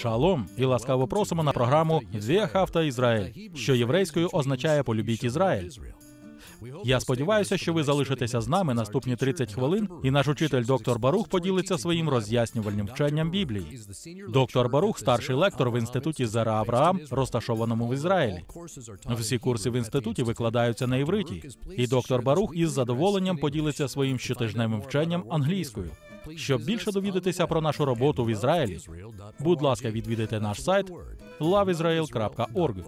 Шалом і ласкаво просимо на програму Хавта Ізраїль, що єврейською означає полюбіть Ізраїль. Я сподіваюся, що ви залишитеся з нами наступні 30 хвилин, і наш учитель доктор Барух поділиться своїм роз'яснювальним вченням Біблії. Доктор Барух, старший лектор в інституті Зера Авраам, розташованому в Ізраїлі. Всі курси в інституті викладаються на івриті, і доктор Барух із задоволенням поділиться своїм щотижневим вченням англійською. Щоб більше довідатися про нашу роботу в Ізраїлі, будь ласка, відвідайте наш сайт loveisrael.org.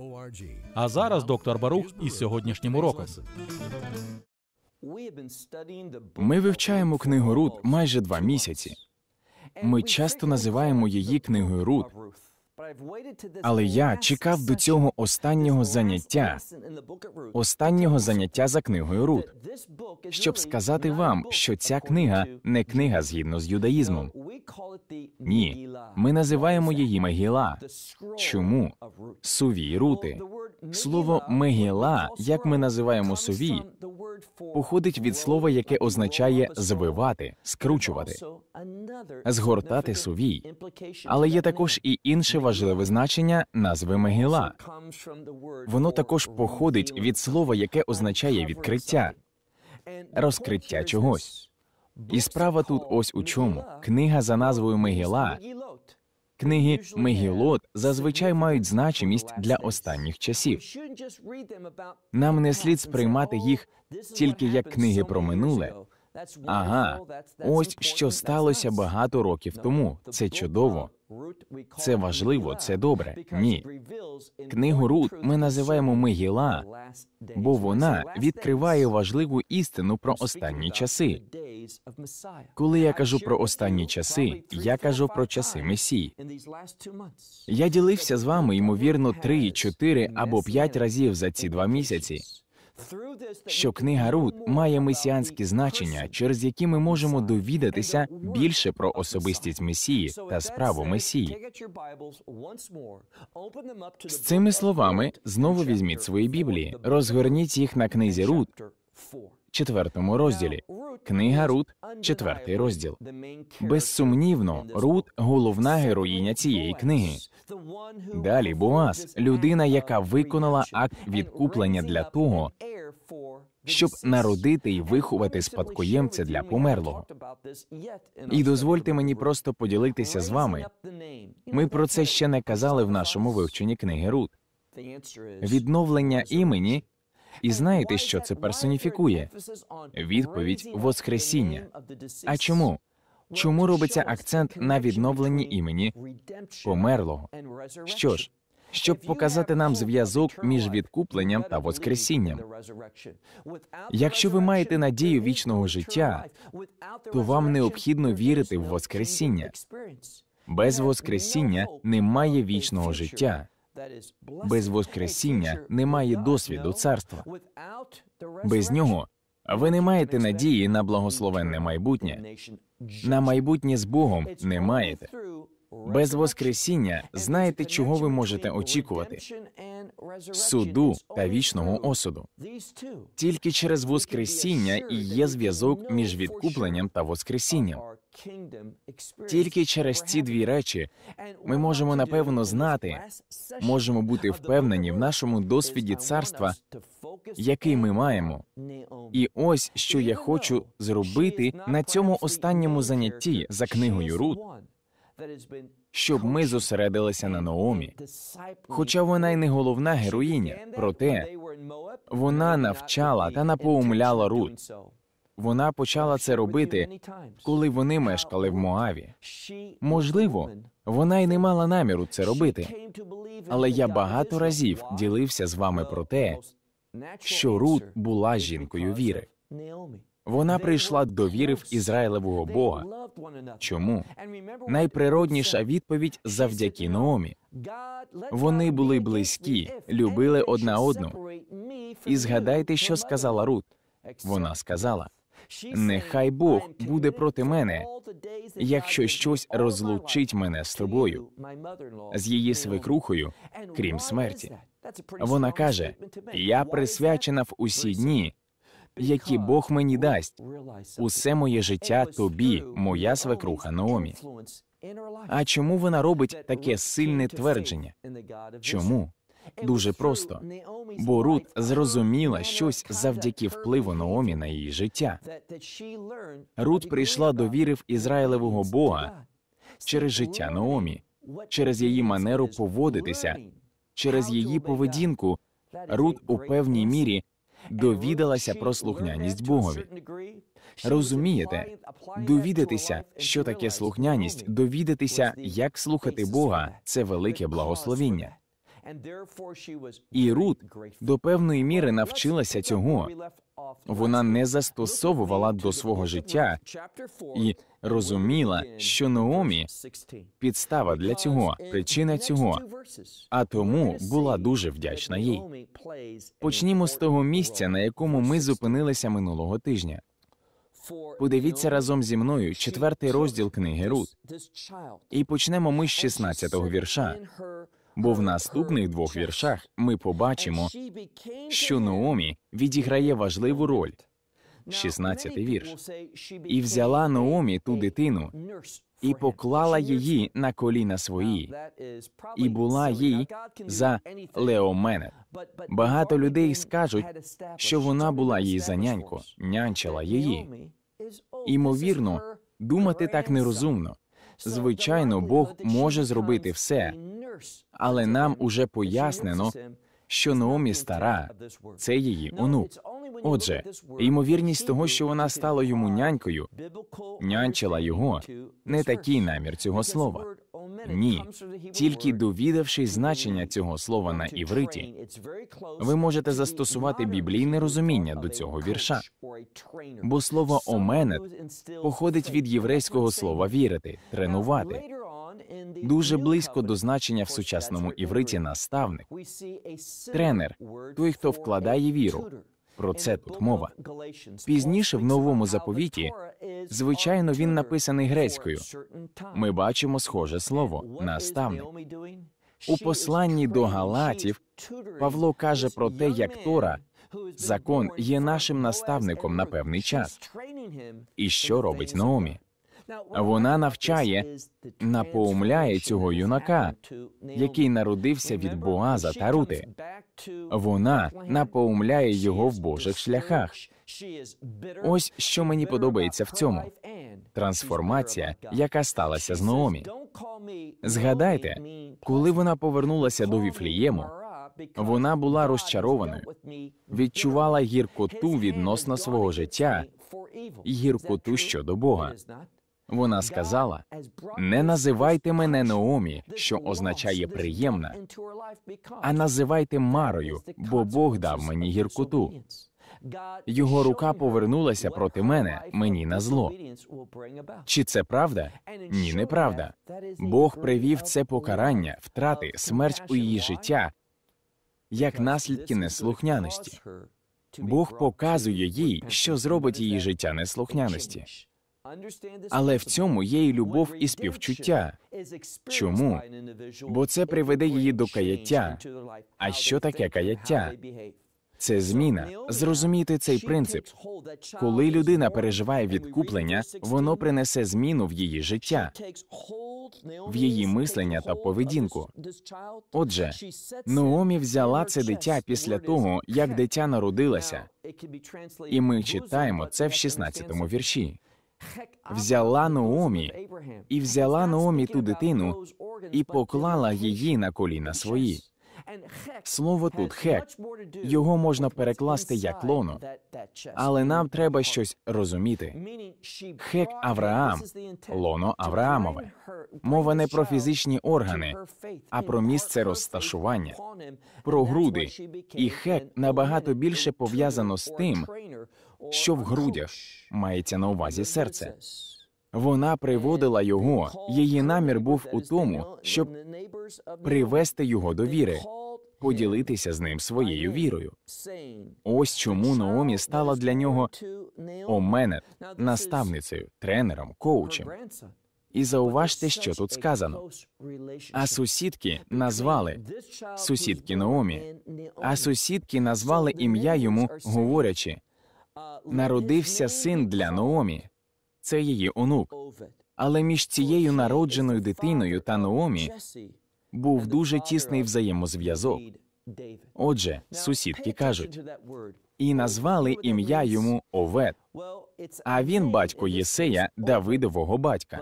А зараз доктор Барух із сьогоднішнім уроком. Ми вивчаємо книгу Рут майже два місяці. Ми часто називаємо її книгою Рут, але я чекав до цього останнього заняття, останнього заняття за книгою Рут, щоб сказати вам, що ця книга не книга згідно з юдаїзмом. Ні, ми називаємо її Мегіла. Чому сувій рути? Слово Мегіла, як ми називаємо сувій, походить від слова, яке означає звивати, скручувати, згортати сувій. Але є також і інше важливе значення назви Мегіла. Воно також походить від слова, яке означає відкриття, розкриття чогось. І справа тут ось у чому книга за назвою Мегіла Книги Мегілот зазвичай мають значимість для останніх часів. Нам не слід сприймати їх тільки як книги про минуле. Ага, ось що сталося багато років тому. Це чудово. Це важливо, це добре. Ні, книгу Рут ми називаємо Мигіла, бо вона відкриває важливу істину про останні часи. Коли я кажу про останні часи, я кажу про часи Месії. Я ділився з вами ймовірно три, чотири або п'ять разів за ці два місяці що книга Рут має месіанське значення, через які ми можемо довідатися більше про особистість Месії та справу Месії. З цими словами знову візьміть свої біблії, розгорніть їх на книзі Рут четвертому розділі. Книга Рут, четвертий розділ. Безсумнівно, Рут головна героїня цієї книги. Далі Боаз, людина, яка виконала акт відкуплення для того, щоб народити і виховати спадкоємця для померлого. І дозвольте мені просто поділитися з вами. Ми про це ще не казали в нашому вивченні книги Рут. Відновлення імені і знаєте, що це персоніфікує? Відповідь Воскресіння. А чому? Чому робиться акцент на відновленні імені померлого? Що ж, щоб показати нам зв'язок між відкупленням та воскресінням? Якщо ви маєте надію вічного життя, то вам необхідно вірити в Воскресіння. Без Воскресіння немає вічного життя. Без Воскресіння немає досвіду царства. Без нього ви не маєте надії на благословенне майбутнє. На майбутнє з Богом не маєте без Воскресіння знаєте, чого ви можете очікувати суду та вічного осуду. Тільки через Воскресіння і є зв'язок між відкупленням та Воскресінням. Тільки через ці дві речі ми можемо напевно знати, можемо бути впевнені в нашому досвіді царства, який ми маємо. І ось що я хочу зробити на цьому останньому занятті за книгою Рут щоб ми зосередилися на Наомі. Хоча вона й не головна героїня, проте вона навчала та напоумляла Рут. Вона почала це робити, коли вони мешкали в Моаві. Можливо, вона й не мала наміру це робити, але я багато разів ділився з вами про те, що Рут була жінкою віри. Вона прийшла до в Ізраїлевого Бога. Чому? найприродніша відповідь завдяки Наомі. Вони були близькі, любили одна одну. І згадайте, що сказала Рут. Вона сказала: нехай Бог буде проти мене, якщо щось розлучить мене з тобою, з її свекрухою, крім смерті. Вона каже: Я присвячена в усі дні які Бог мені дасть. Усе моє життя тобі, моя свекруха Наомі. А чому вона робить таке сильне твердження? Чому? Дуже просто бо Рут зрозуміла щось завдяки впливу Наомі на її життя. Рут прийшла до віри в Ізраїлевого Бога через життя Наомі, через її манеру поводитися, через її поведінку. Рут у певній мірі довідалася про слухняність Богові. Розумієте, довідатися, що таке слухняність, довідатися, як слухати Бога, це велике благословіння. І Рут до певної міри навчилася цього вона не застосовувала до свого життя і розуміла, що Наомі підстава для цього, причина цього, а тому була дуже вдячна їй. Почнімо з того місця, на якому ми зупинилися минулого тижня. Подивіться разом зі мною четвертий розділ книги Рут. І почнемо ми з 16-го вірша. Бо в наступних двох віршах ми побачимо, що Наомі відіграє важливу роль. 16-й вірш. І взяла Наомі ту дитину і поклала її на коліна свої, і була їй за Леомене. Багато людей скажуть, що вона була її за няньку, нянчила її. Імовірно, думати так нерозумно. Звичайно, Бог може зробити все, але нам уже пояснено, що Наомі стара, це її онук. Отже, ймовірність того, що вона стала йому нянькою, нянчила його, не такий намір цього слова. Ні, тільки довідавшись значення цього слова на івриті, ви можете застосувати біблійне розуміння до цього вірша. Бо слово оменет походить від єврейського слова вірити, тренувати. Дуже близько до значення в сучасному івриті наставник, тренер, той, хто вкладає віру, про це тут мова. Пізніше в новому заповіті, звичайно, він написаний грецькою. Ми бачимо схоже слово наставник. У посланні до Галатів Павло каже про те, як Тора, закон є нашим наставником на певний час. І що робить Наомі? Вона навчає, напоумляє цього юнака, який народився від Боаза та Рути. Вона напоумляє його в Божих шляхах. Ось що мені подобається в цьому. Трансформація, яка сталася з Наомі. Згадайте, коли вона повернулася до Віфлієму, вона була розчарованою, відчувала гіркоту відносно свого життя і гіркоту щодо Бога. Вона сказала: не називайте мене Наомі, що означає приємна, а називайте Марою, бо Бог дав мені гіркоту. Його рука повернулася проти мене, мені на зло. Чи це правда? Ні, неправда. Бог привів це покарання, втрати, смерть у її життя як наслідки неслухняності. Бог показує їй, що зробить її життя неслухняності але в цьому є і любов і співчуття. Чому? Бо це приведе її до каяття. А що таке каяття? Це зміна. Зрозуміти цей принцип. Коли людина переживає відкуплення, воно принесе зміну в її життя, в її мислення та поведінку. Отже, Наомі взяла це дитя після того, як дитя народилося. І ми читаємо це в 16-му вірші взяла Наомі і взяла Наомі ту дитину і поклала її на коліна свої. Слово тут хек його можна перекласти як лоно, але нам треба щось розуміти. Хек Авраам, лоно Авраамове. Мова не про фізичні органи, а про місце розташування, про груди. І хек набагато більше пов'язано з тим, що в грудях мається на увазі серце. Вона приводила його. Її намір був у тому, щоб привести його до віри, поділитися з ним своєю вірою. Ось чому Наомі стала для нього о наставницею, тренером, коучем. І зауважте, що тут сказано. А сусідки назвали сусідки Наомі, а сусідки назвали ім'я йому, говорячи народився син для Наомі це її онук. Але між цією народженою дитиною та Наомі був дуже тісний взаємозв'язок. Отже, сусідки кажуть і назвали ім'я йому Овет. А він батько Єсея, Давидового батька.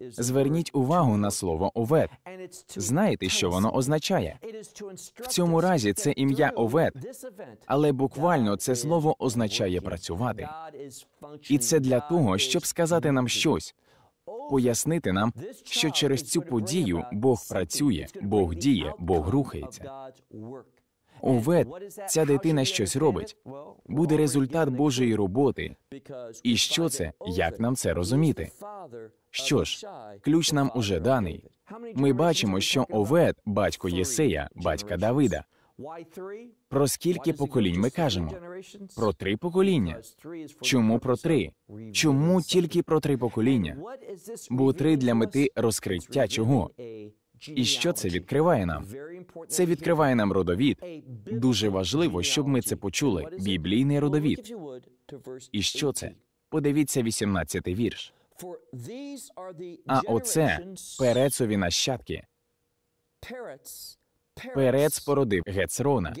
Зверніть увагу на слово Овет. Знаєте, що воно означає? В цьому разі це ім'я Овет, але буквально це слово означає працювати. І це для того, щоб сказати нам щось, пояснити нам, що через цю подію Бог працює, Бог діє, Бог рухається. Овет, ця дитина щось робить. Буде результат Божої роботи. І що це? Як нам це розуміти? Що ж, ключ нам уже даний. Ми бачимо, що Овет, батько Єсея, батька Давида. Про скільки поколінь ми кажемо? Про три покоління. Чому про три? Чому тільки про три покоління? Бо три для мети розкриття чого? І що це відкриває нам? Це відкриває нам родовід. Дуже важливо, щоб ми це почули. Біблійний родовід. І що це? Подивіться 18-й вірш. А оце перецові нащадки. Перец породив Гецрона.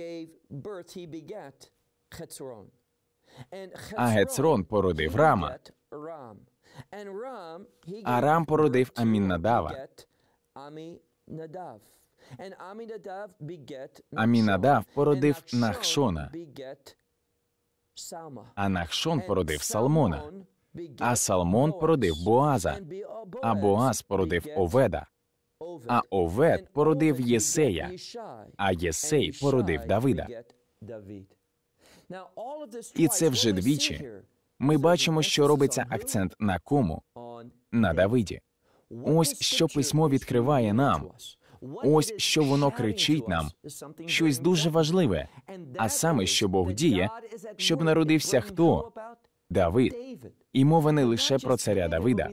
А Гецрон породив Рама. А Рам породив Аміннадава. Амінадав породив Нахшона, а Нахшон породив Салмона, а Салмон породив Боаза, а Боаз породив Оведа, а Овед породив Єсея, а Єсей породив Давида. І це вже двічі. Ми бачимо, що робиться акцент на кому на Давиді. Ось що письмо відкриває нам. Ось що воно кричить нам, щось дуже важливе, а саме, що Бог діє, щоб народився хто Давид, і мова не лише про царя Давида.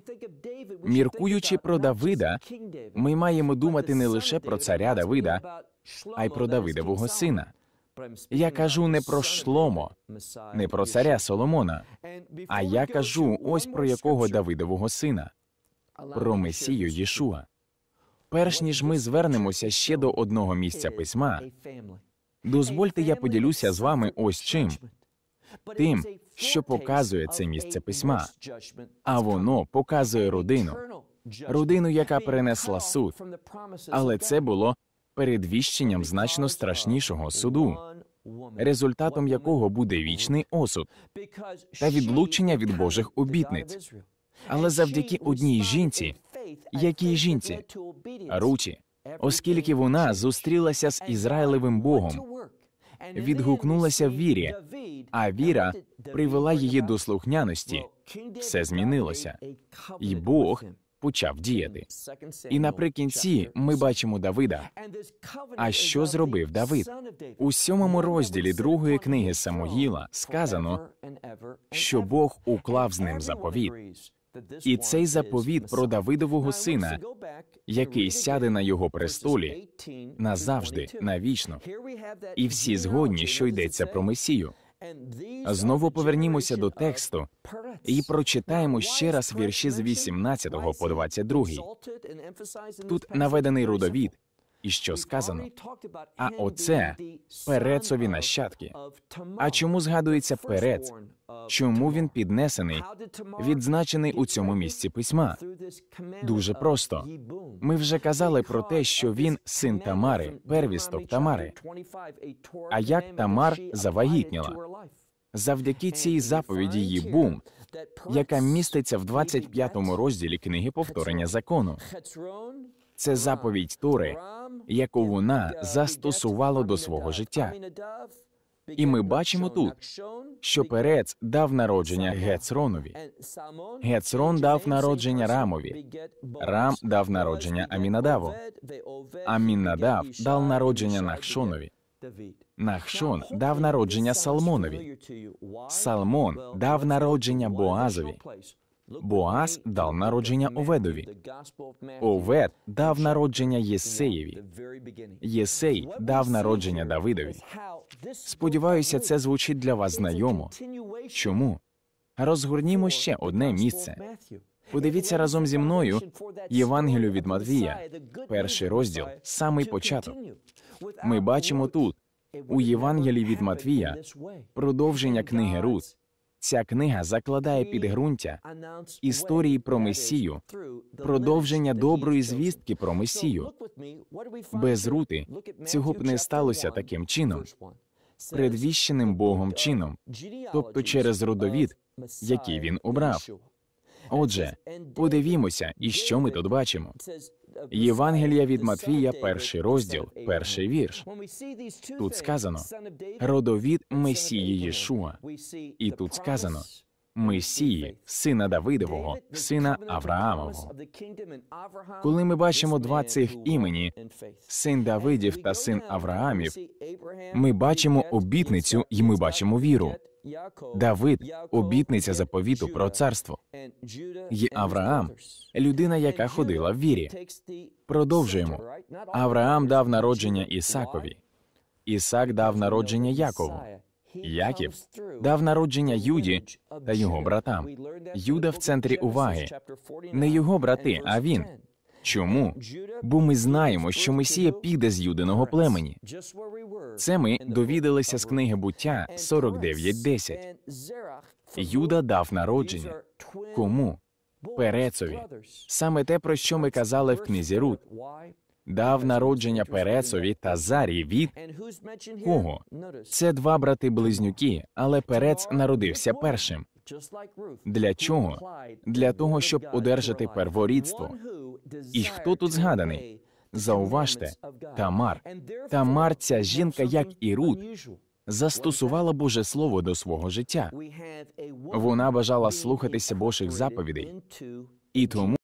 Міркуючи про Давида, ми маємо думати не лише про царя Давида, а й про Давидового сина. Я кажу не про шломо, не про царя Соломона, а я кажу ось про якого Давидового сина про Месію Єшуа. Перш ніж ми звернемося ще до одного місця письма, дозвольте, я поділюся з вами ось чим тим, що показує це місце письма, а воно показує родину, родину, яка перенесла суд, але це було передвіщенням значно страшнішого суду. Результатом якого буде вічний осуд та відлучення від Божих обітниць, але завдяки одній жінці, якій жінці Руті, оскільки вона зустрілася з Ізраїлевим Богом, відгукнулася в вірі, а віра привела її до слухняності. Все змінилося, і Бог. Почав діяти і наприкінці ми бачимо Давида. А що зробив Давид? У сьомому розділі другої книги Самоїла сказано, що Бог уклав з ним заповіт. І цей заповіт про Давидового сина, який сяде на його престолі назавжди, навічно. І всі згодні, що йдеться про Месію. Знову повернімося до тексту і прочитаємо ще раз вірші з 18 по 22. Тут наведений рудовід, і що сказано. А оце перецові нащадки. А чому згадується перець? Чому він піднесений? Відзначений у цьому місці письма? Дуже просто. Ми вже казали про те, що він син Тамари, первісток Тамари. А як Тамар завагітніла? Завдяки цій заповіді її бум, яка міститься в 25 му розділі книги повторення закону це заповідь Тури, яку вона застосувала до свого життя. І ми бачимо тут, що перець дав народження Гецронові. Гецрон дав народження Рамові. Рам дав народження Амінадаву. Амінадав дав народження Нахшонові. Нахшон дав народження Салмонові. Салмон дав народження Боазові. Боаз дав народження Оведові. Овед дав народження Єсеєві. Єсей дав народження Давидові. Сподіваюся, це звучить для вас знайомо. Чому? Розгорнімо ще одне місце. Подивіться разом зі мною Євангелію від Матвія, перший розділ, самий початок. Ми бачимо тут у Євангелії від Матвія продовження книги Рут. Ця книга закладає підґрунтя історії про Месію, продовження доброї звістки про Месію. Без рути цього б не сталося таким чином, предвіщеним Богом чином, тобто через родовід, який він обрав. Отже, подивімося, і що ми тут бачимо. Євангелія від Матвія, перший розділ, перший вірш. Тут сказано родовід Месії Єшуа. І тут сказано Месії, сина Давидового, сина Авраамового. Коли ми бачимо два цих імені, син Давидів та син Авраамів, ми бачимо обітницю, і ми бачимо віру. Давид, обітниця заповіту про царство. Є Авраам, людина, яка ходила в вірі. Продовжуємо. Авраам дав народження Ісакові, Ісак дав народження Якову. Яків дав народження Юді та його братам. Юда в центрі уваги. Не його брати, а він. Чому? Бо ми знаємо, що Месія піде з юдиного племені. Це ми довідалися з книги буття 49.10. Юда дав народження. Кому? Перецові. Саме те, про що ми казали в книзі Рут. Дав народження Перецові та Зарі від кого? Це два брати близнюки, але Перец народився першим. Для чого? Для того, щоб одержати перворідство. І хто тут згаданий? Зауважте, Тамар. Тамар, ця жінка, як і Рут, застосувала Боже Слово до свого життя. Вона бажала слухатися Божих заповідей і тому.